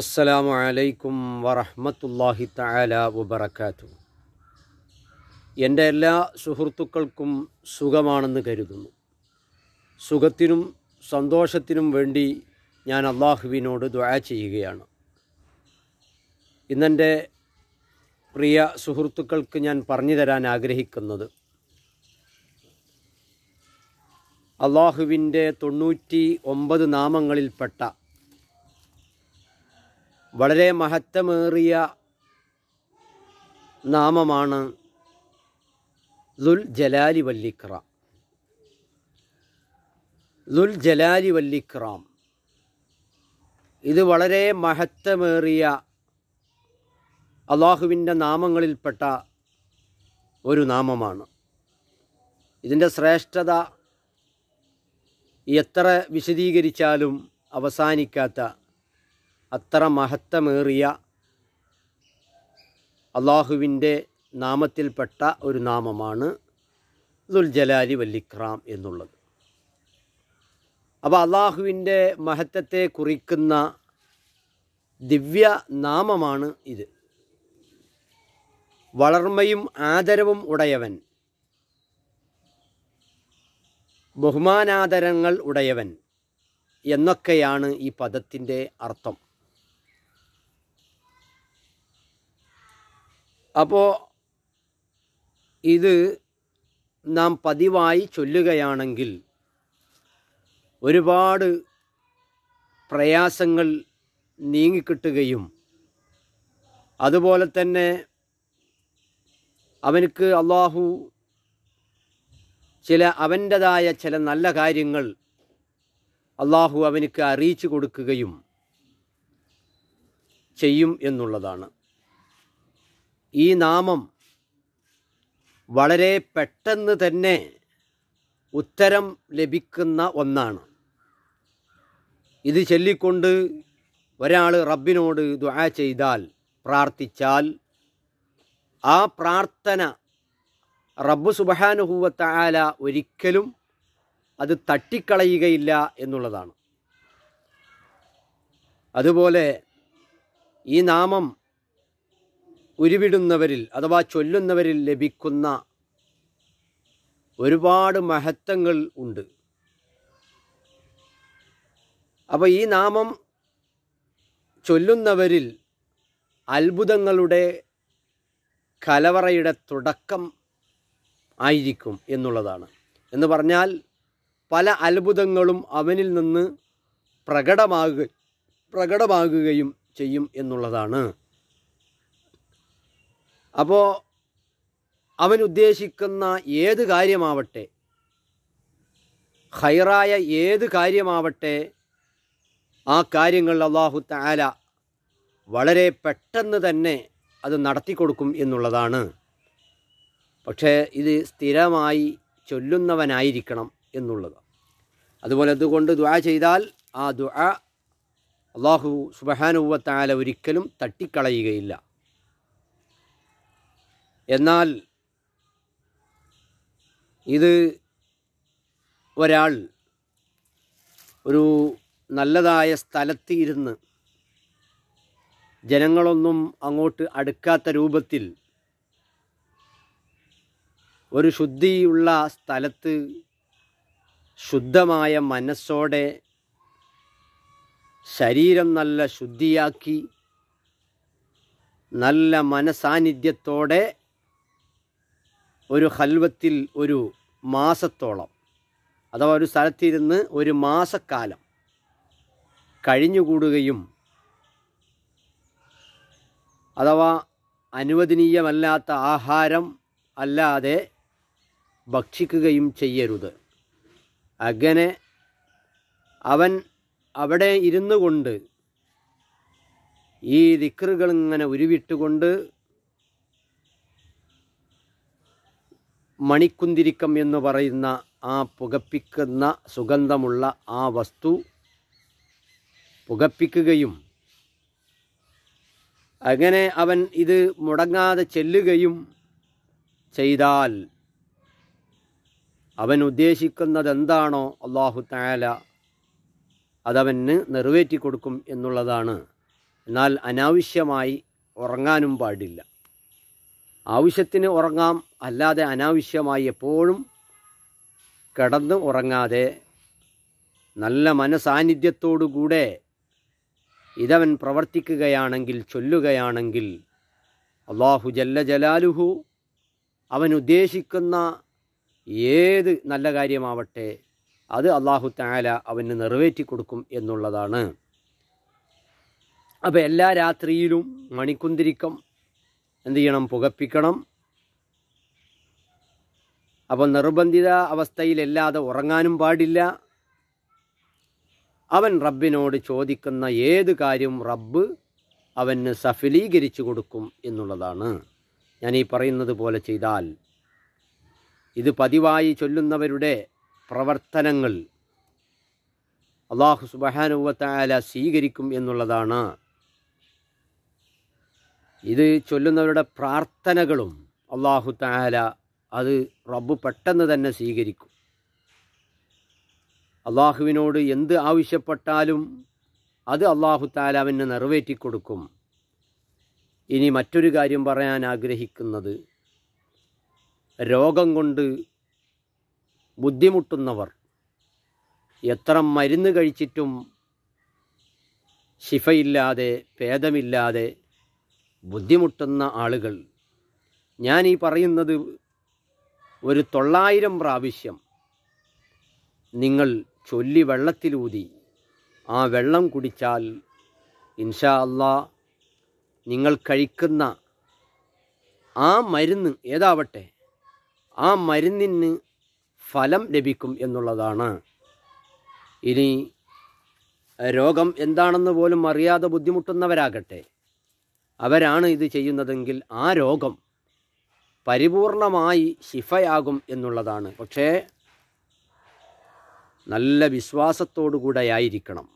അസ്സലാമു അലൈക്കും വറഹമത്തല്ലാഹി തആല വബറക്കാത്തു എൻ്റെ എല്ലാ സുഹൃത്തുക്കൾക്കും സുഖമാണെന്ന് കരുതുന്നു സുഖത്തിനും സന്തോഷത്തിനും വേണ്ടി ഞാൻ അള്ളാഹുവിനോട് ദ ചെയ്യുകയാണ് ഇന്നെൻ്റെ പ്രിയ സുഹൃത്തുക്കൾക്ക് ഞാൻ പറഞ്ഞു തരാൻ ആഗ്രഹിക്കുന്നത് അള്ളാഹുവിൻ്റെ തൊണ്ണൂറ്റി ഒമ്പത് നാമങ്ങളിൽപ്പെട്ട വളരെ മഹത്വമേറിയ നാമമാണ് ദുൽ ജലാലി വല്ലിക്ര ദുൽ ജലാലി വല്ലിക്രാം ഇത് വളരെ മഹത്വമേറിയ അള്ളാഹുവിൻ്റെ നാമങ്ങളിൽപ്പെട്ട ഒരു നാമമാണ് ഇതിൻ്റെ ശ്രേഷ്ഠത എത്ര വിശദീകരിച്ചാലും അവസാനിക്കാത്ത അത്ര മഹത്വമേറിയ അള്ളാഹുവിൻ്റെ നാമത്തിൽപ്പെട്ട ഒരു നാമമാണ് ദുൽജലാലി വല്ലിക്രാം എന്നുള്ളത് അപ്പോൾ അള്ളാഹുവിൻ്റെ മഹത്വത്തെ കുറിക്കുന്ന ദിവ്യ നാമമാണ് ഇത് വളർമ്മയും ആദരവും ഉടയവൻ ബഹുമാനാദരങ്ങൾ ഉടയവൻ എന്നൊക്കെയാണ് ഈ പദത്തിൻ്റെ അർത്ഥം അപ്പോൾ ഇത് നാം പതിവായി ചൊല്ലുകയാണെങ്കിൽ ഒരുപാട് പ്രയാസങ്ങൾ നീങ്ങിക്കിട്ടുകയും അതുപോലെ തന്നെ അവനക്ക് അള്ളാഹു ചില അവൻ്റെതായ ചില നല്ല കാര്യങ്ങൾ അള്ളാഹു അവനക്ക് അറിയിച്ചു കൊടുക്കുകയും ചെയ്യും എന്നുള്ളതാണ് ഈ നാമം വളരെ പെട്ടെന്ന് തന്നെ ഉത്തരം ലഭിക്കുന്ന ഒന്നാണ് ഇത് ചൊല്ലിക്കൊണ്ട് ഒരാൾ റബ്ബിനോട് ദുആ ചെയ്താൽ പ്രാർത്ഥിച്ചാൽ ആ പ്രാർത്ഥന റബ്ബ് സുബഹാനുഹൂവത്തായാല ഒരിക്കലും അത് തട്ടിക്കളയുകയില്ല എന്നുള്ളതാണ് അതുപോലെ ഈ നാമം ഉരുവിടുന്നവരിൽ അഥവാ ചൊല്ലുന്നവരിൽ ലഭിക്കുന്ന ഒരുപാട് മഹത്വങ്ങൾ ഉണ്ട് അപ്പോൾ ഈ നാമം ചൊല്ലുന്നവരിൽ അത്ഭുതങ്ങളുടെ കലവറയുടെ തുടക്കം ആയിരിക്കും എന്നുള്ളതാണ് എന്ന് പറഞ്ഞാൽ പല അത്ഭുതങ്ങളും അവനിൽ നിന്ന് പ്രകടമാകുക പ്രകടമാകുകയും ചെയ്യും എന്നുള്ളതാണ് അപ്പോൾ അവൻ ഉദ്ദേശിക്കുന്ന ഏത് കാര്യമാവട്ടെ ഹൈറായ ഏത് കാര്യമാവട്ടെ ആ കാര്യങ്ങൾ അള്ളാഹു താല വളരെ പെട്ടെന്ന് തന്നെ അത് നടത്തിക്കൊടുക്കും എന്നുള്ളതാണ് പക്ഷേ ഇത് സ്ഥിരമായി ചൊല്ലുന്നവനായിരിക്കണം എന്നുള്ളത് അതുപോലെ അതുകൊണ്ട് ദുആ ചെയ്താൽ ആ ദുആ അള്ളാഹു സുബഹാനുവത്താല ഒരിക്കലും തട്ടിക്കളയുകയില്ല എന്നാൽ ഇത് ഒരാൾ ഒരു നല്ലതായ സ്ഥലത്ത് ഇരുന്ന് ജനങ്ങളൊന്നും അങ്ങോട്ട് അടുക്കാത്ത രൂപത്തിൽ ഒരു ശുദ്ധിയുള്ള സ്ഥലത്ത് ശുദ്ധമായ മനസ്സോടെ ശരീരം നല്ല ശുദ്ധിയാക്കി നല്ല മനസാന്നിധ്യത്തോടെ ഒരു ഹൽവത്തിൽ ഒരു മാസത്തോളം അഥവാ ഒരു സ്ഥലത്തിരുന്ന് ഒരു മാസക്കാലം കഴിഞ്ഞുകൂടുകയും അഥവാ അനുവദനീയമല്ലാത്ത ആഹാരം അല്ലാതെ ഭക്ഷിക്കുകയും ചെയ്യരുത് അങ്ങനെ അവൻ അവിടെ ഇരുന്നു കൊണ്ട് ഈ ദിക്കറുകൾ ഇങ്ങനെ ഉരുവിട്ടുകൊണ്ട് മണിക്കുന്തിരിക്കം എന്ന് പറയുന്ന ആ പുകപ്പിക്കുന്ന സുഗന്ധമുള്ള ആ വസ്തു പുകപ്പിക്കുകയും അങ്ങനെ അവൻ ഇത് മുടങ്ങാതെ ചെല്ലുകയും ചെയ്താൽ അവൻ ഉദ്ദേശിക്കുന്നത് എന്താണോ അള്ളാഹു താല അതവന് നിറവേറ്റി കൊടുക്കും എന്നുള്ളതാണ് എന്നാൽ അനാവശ്യമായി ഉറങ്ങാനും പാടില്ല ആവശ്യത്തിന് ഉറങ്ങാം അല്ലാതെ അനാവശ്യമായി എപ്പോഴും കിടന്ന് ഉറങ്ങാതെ നല്ല മനസാന്നിധ്യത്തോടുകൂടെ ഇതവൻ പ്രവർത്തിക്കുകയാണെങ്കിൽ ചൊല്ലുകയാണെങ്കിൽ അള്ളാഹു ജല്ല ജലാലുഹു അവൻ ഉദ്ദേശിക്കുന്ന ഏത് നല്ല കാര്യമാവട്ടെ അത് അള്ളാഹു താല അവന് നിറവേറ്റി കൊടുക്കും എന്നുള്ളതാണ് അപ്പോൾ എല്ലാ രാത്രിയിലും മണിക്കുന്തിരിക്കം എന്ത് ചെയ്യണം പുകപ്പിക്കണം അപ്പോൾ നിർബന്ധിത അവസ്ഥയിലല്ലാതെ ഉറങ്ങാനും പാടില്ല അവൻ റബ്ബിനോട് ചോദിക്കുന്ന ഏത് കാര്യവും റബ്ബ് അവന് സഫലീകരിച്ചു കൊടുക്കും എന്നുള്ളതാണ് ഞാൻ ഈ പറയുന്നത് പോലെ ചെയ്താൽ ഇത് പതിവായി ചൊല്ലുന്നവരുടെ പ്രവർത്തനങ്ങൾ അള്ളാഹു സുബഹാനുവത്തായാല സ്വീകരിക്കും എന്നുള്ളതാണ് ഇത് ചൊല്ലുന്നവരുടെ പ്രാർത്ഥനകളും അള്ളാഹു താല അത് റബ്ബ് പെട്ടെന്ന് തന്നെ സ്വീകരിക്കും അള്ളാഹുവിനോട് എന്ത് ആവശ്യപ്പെട്ടാലും അത് അള്ളാഹു താലാവിന് നിറവേറ്റിക്കൊടുക്കും ഇനി മറ്റൊരു കാര്യം പറയാൻ ആഗ്രഹിക്കുന്നത് രോഗം കൊണ്ട് ബുദ്ധിമുട്ടുന്നവർ എത്ര മരുന്ന് കഴിച്ചിട്ടും ശിഫയില്ലാതെ ഭേദമില്ലാതെ ബുദ്ധിമുട്ടുന്ന ആളുകൾ ഞാൻ ഈ പറയുന്നത് ഒരു തൊള്ളായിരം പ്രാവശ്യം നിങ്ങൾ ചൊല്ലി വെള്ളത്തിലൂതി ആ വെള്ളം കുടിച്ചാൽ ഇൻഷാ അല്ലാ നിങ്ങൾ കഴിക്കുന്ന ആ മരുന്ന് ഏതാവട്ടെ ആ മരുന്നിന് ഫലം ലഭിക്കും എന്നുള്ളതാണ് ഇനി രോഗം എന്താണെന്ന് പോലും അറിയാതെ ബുദ്ധിമുട്ടുന്നവരാകട്ടെ അവരാണ് ഇത് ചെയ്യുന്നതെങ്കിൽ ആ രോഗം പരിപൂർണമായി ശിഫയാകും എന്നുള്ളതാണ് പക്ഷേ നല്ല വിശ്വാസത്തോടുകൂടെ ആയിരിക്കണം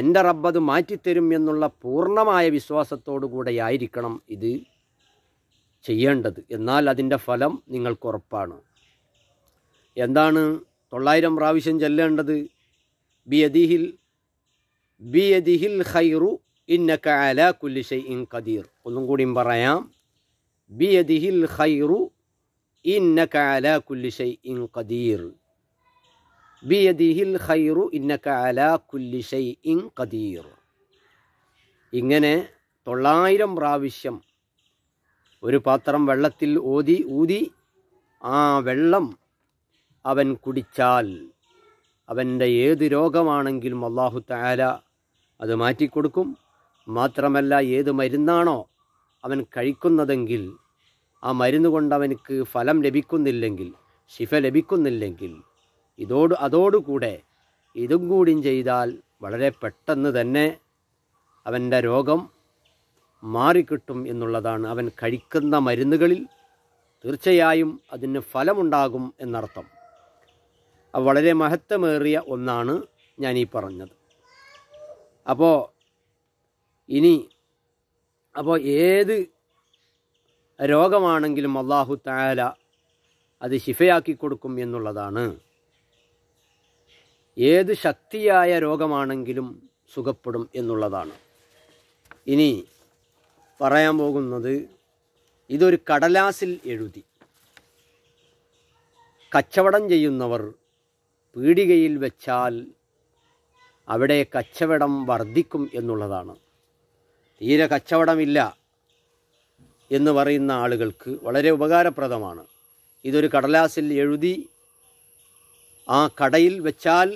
എൻ്റെ റബ്ബത് മാറ്റിത്തരും എന്നുള്ള പൂർണ്ണമായ വിശ്വാസത്തോടുകൂടെ ആയിരിക്കണം ഇത് ചെയ്യേണ്ടത് എന്നാൽ അതിൻ്റെ ഫലം നിങ്ങൾക്ക് ഉറപ്പാണ് എന്താണ് തൊള്ളായിരം പ്രാവശ്യം ചെല്ലേണ്ടത് ബി അദിഹിൽ ബി അദിഹിൽ ഖൈറു ഇന്നക അല കുല്ലി ഷൈഇൻ ഖദീർ ഒന്നും കൂടിയും പറയാം ബിയദിഹിൽ ഖൈറു ഇന്നക അല കുല്ലി ഷൈഇൻ ഖദീർ ബിയദിഹിൽ ഖൈറു ഇന്നക അല കുല്ലി ഷൈഇൻ ഖദീർ ഇങ്ങനെ തൊള്ളായിരം പ്രാവശ്യം ഒരു പാത്രം വെള്ളത്തിൽ ഓതി ഊതി ആ വെള്ളം അവൻ കുടിച്ചാൽ അവൻ്റെ ഏത് രോഗമാണെങ്കിലും അള്ളാഹു താര അത് മാറ്റിക്കൊടുക്കും മാത്രമല്ല ഏത് മരുന്നാണോ അവൻ കഴിക്കുന്നതെങ്കിൽ ആ മരുന്ന് കൊണ്ട് അവനക്ക് ഫലം ലഭിക്കുന്നില്ലെങ്കിൽ ശിഫ ലഭിക്കുന്നില്ലെങ്കിൽ ഇതോട് അതോടുകൂടെ ഇതും കൂടി ചെയ്താൽ വളരെ പെട്ടെന്ന് തന്നെ അവൻ്റെ രോഗം മാറിക്കിട്ടും എന്നുള്ളതാണ് അവൻ കഴിക്കുന്ന മരുന്നുകളിൽ തീർച്ചയായും അതിന് ഫലമുണ്ടാകും എന്നർത്ഥം വളരെ മഹത്വമേറിയ ഒന്നാണ് ഞാൻ ഈ പറഞ്ഞത് അപ്പോൾ ഇനി അപ്പോൾ ഏത് രോഗമാണെങ്കിലും അള്ളാഹു താല അത് ശിഫയാക്കി കൊടുക്കും എന്നുള്ളതാണ് ഏത് ശക്തിയായ രോഗമാണെങ്കിലും സുഖപ്പെടും എന്നുള്ളതാണ് ഇനി പറയാൻ പോകുന്നത് ഇതൊരു കടലാസിൽ എഴുതി കച്ചവടം ചെയ്യുന്നവർ പീടികയിൽ വെച്ചാൽ അവിടെ കച്ചവടം വർദ്ധിക്കും എന്നുള്ളതാണ് തീരെ കച്ചവടമില്ല എന്ന് പറയുന്ന ആളുകൾക്ക് വളരെ ഉപകാരപ്രദമാണ് ഇതൊരു കടലാസിൽ എഴുതി ആ കടയിൽ വെച്ചാൽ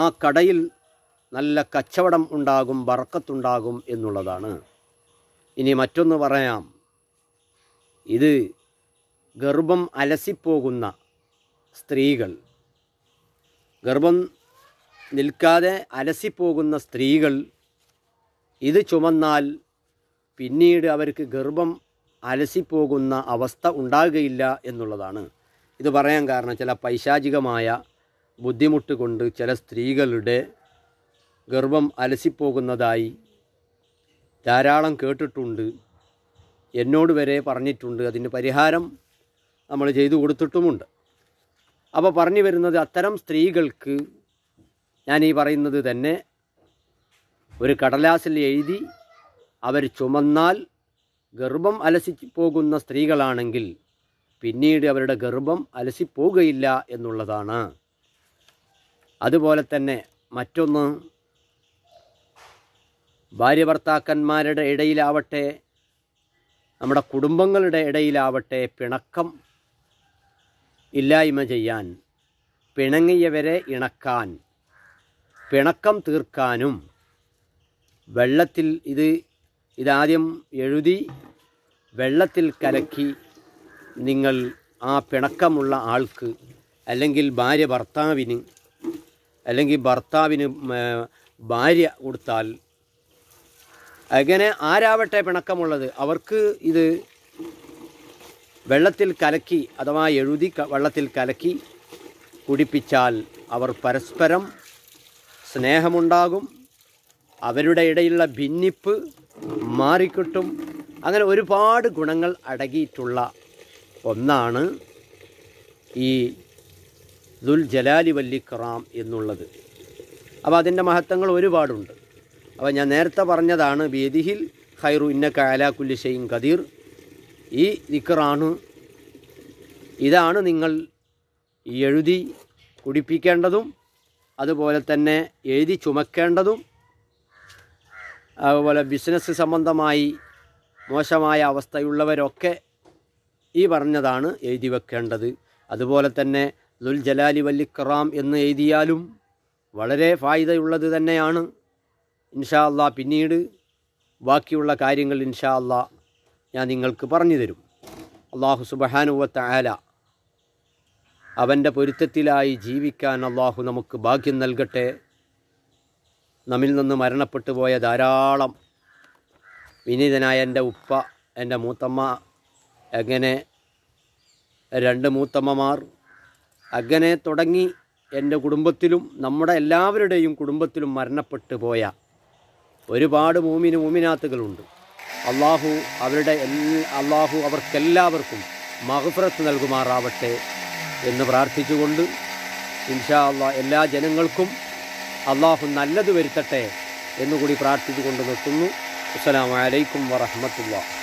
ആ കടയിൽ നല്ല കച്ചവടം ഉണ്ടാകും വറക്കത്തുണ്ടാകും എന്നുള്ളതാണ് ഇനി മറ്റൊന്ന് പറയാം ഇത് ഗർഭം അലസിപ്പോകുന്ന സ്ത്രീകൾ ഗർഭം നിൽക്കാതെ അലസിപ്പോകുന്ന സ്ത്രീകൾ ഇത് ചുമന്നാൽ പിന്നീട് അവർക്ക് ഗർഭം അലസിപ്പോകുന്ന അവസ്ഥ ഉണ്ടാകുകയില്ല എന്നുള്ളതാണ് ഇത് പറയാൻ കാരണം ചില പൈശാചികമായ ബുദ്ധിമുട്ട് കൊണ്ട് ചില സ്ത്രീകളുടെ ഗർഭം അലസിപ്പോകുന്നതായി ധാരാളം കേട്ടിട്ടുണ്ട് എന്നോട് വരെ പറഞ്ഞിട്ടുണ്ട് അതിന് പരിഹാരം നമ്മൾ ചെയ്തു കൊടുത്തിട്ടുമുണ്ട് അപ്പോൾ പറഞ്ഞു വരുന്നത് അത്തരം സ്ത്രീകൾക്ക് ഞാൻ ഈ പറയുന്നത് തന്നെ ഒരു കടലാസിൽ എഴുതി അവർ ചുമന്നാൽ ഗർഭം അലസി പോകുന്ന സ്ത്രീകളാണെങ്കിൽ പിന്നീട് അവരുടെ ഗർഭം അലസിപ്പോകുകയില്ല എന്നുള്ളതാണ് അതുപോലെ തന്നെ മറ്റൊന്ന് ഭാര്യ ഭർത്താക്കന്മാരുടെ ഇടയിലാവട്ടെ നമ്മുടെ കുടുംബങ്ങളുടെ ഇടയിലാവട്ടെ പിണക്കം ഇല്ലായ്മ ചെയ്യാൻ പിണങ്ങിയവരെ ഇണക്കാൻ പിണക്കം തീർക്കാനും വെള്ളത്തിൽ ഇത് ഇതാദ്യം എഴുതി വെള്ളത്തിൽ കലക്കി നിങ്ങൾ ആ പിണക്കമുള്ള ആൾക്ക് അല്ലെങ്കിൽ ഭാര്യ ഭർത്താവിന് അല്ലെങ്കിൽ ഭർത്താവിന് ഭാര്യ കൊടുത്താൽ അങ്ങനെ ആരാവട്ടെ പിണക്കമുള്ളത് അവർക്ക് ഇത് വെള്ളത്തിൽ കലക്കി അഥവാ എഴുതി വെള്ളത്തിൽ കലക്കി കുടിപ്പിച്ചാൽ അവർ പരസ്പരം സ്നേഹമുണ്ടാകും അവരുടെ ഇടയിലുള്ള ഭിന്നിപ്പ് മാറിക്കിട്ടും അങ്ങനെ ഒരുപാട് ഗുണങ്ങൾ അടങ്ങിയിട്ടുള്ള ഒന്നാണ് ഈ ദുൽ ജലാലി വല്ലിക്റാം എന്നുള്ളത് അപ്പോൾ അതിൻ്റെ മഹത്വങ്ങൾ ഒരുപാടുണ്ട് അപ്പോൾ ഞാൻ നേരത്തെ പറഞ്ഞതാണ് വേദിഹിൽ ഖൈറു ഇന്ന കാല കുല്ലിഷയും കദീർ ഈ ദിക്കറാണ് ഇതാണ് നിങ്ങൾ എഴുതി കുടിപ്പിക്കേണ്ടതും അതുപോലെ തന്നെ എഴുതി ചുമക്കേണ്ടതും അതുപോലെ ബിസിനസ് സംബന്ധമായി മോശമായ അവസ്ഥയുള്ളവരൊക്കെ ഈ പറഞ്ഞതാണ് എഴുതി വെക്കേണ്ടത് അതുപോലെ തന്നെ ദുൽ ജലാലി വല്ലിക്കറാം എന്ന് എഴുതിയാലും വളരെ ഫായിദയുള്ളത് തന്നെയാണ് ഇൻഷാ അല്ലാ പിന്നീട് ബാക്കിയുള്ള കാര്യങ്ങൾ ഇൻഷാ അല്ലാ ഞാൻ നിങ്ങൾക്ക് പറഞ്ഞു തരും അള്ളാഹു സുബഹാനുവത്ത ആല അവൻ്റെ പൊരുത്തത്തിലായി ജീവിക്കാൻ അള്ളാഹു നമുക്ക് ഭാഗ്യം നൽകട്ടെ നമ്മിൽ നിന്ന് മരണപ്പെട്ടു പോയ ധാരാളം വിനീതനായ എൻ്റെ ഉപ്പ എൻ്റെ മൂത്തമ്മ അങ്ങനെ രണ്ട് മൂത്തമ്മമാർ അങ്ങനെ തുടങ്ങി എൻ്റെ കുടുംബത്തിലും നമ്മുടെ എല്ലാവരുടെയും കുടുംബത്തിലും മരണപ്പെട്ടു പോയ ഒരുപാട് മൂമിന് മൂമിനാത്തുകളുണ്ട് അള്ളാഹു അവരുടെ അള്ളാഹു അവർക്കെല്ലാവർക്കും മഹഫുറത്ത് നൽകുമാറാവട്ടെ എന്ന് പ്രാർത്ഥിച്ചുകൊണ്ട് ഇൻഷാ അള്ളാഹ് എല്ലാ ജനങ്ങൾക്കും അള്ളാഹു നല്ലത് വരുത്തട്ടെ എന്നുകൂടി പ്രാർത്ഥിച്ചുകൊണ്ട് നിർത്തുന്നു അസ്സലാമലൈക്കും വറഹമത്തുള്ള